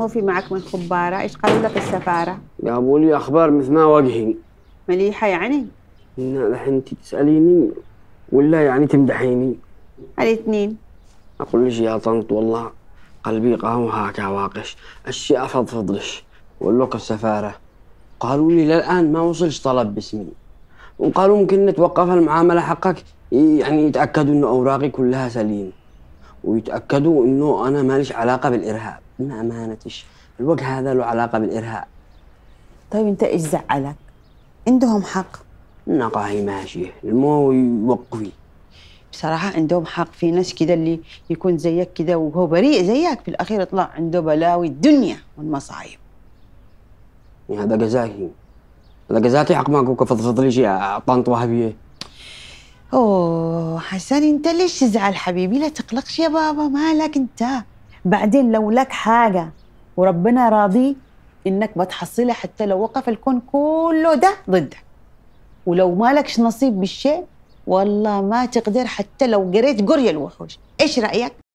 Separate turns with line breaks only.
مو في معك من خبارة إيش قالوا لك السفارة؟
جابوا لي أخبار مثل ما وجهي
مليحة يعني؟
لا الحين أنت تسأليني ولا يعني تمدحيني؟ الاثنين أقول لك يا طنط والله قلبي قام هاك واقش الشيء أفضفض لك لك السفارة قالوا لي للآن ما وصلش طلب باسمي وقالوا ممكن نتوقف المعاملة حقك يعني يتأكدوا انه أوراقي كلها سليمة ويتاكدوا انه انا ماليش علاقه بالارهاب ما امانتش الوجه هذا له علاقه بالارهاب
طيب انت ايش زعلك عندهم حق نقاهي ماشي
المو يوقفي بصراحة
عندهم حق في ناس كده اللي يكون زيك كده وهو بريء زيك في الأخير يطلع عنده بلاوي الدنيا والمصايب
هذا جزاكي هذا جزاكي حق ما كفضفض لي شيء طنط وهبية
أوه حسن انت ليش تزعل حبيبي لا تقلقش يا بابا مالك انت بعدين لو لك حاجه وربنا راضي انك بتحصلها حتى لو وقف الكون كله ده ضدك ولو مالكش نصيب بالشيء والله ما تقدر حتى لو
قريت قرية الوحوش ايش رايك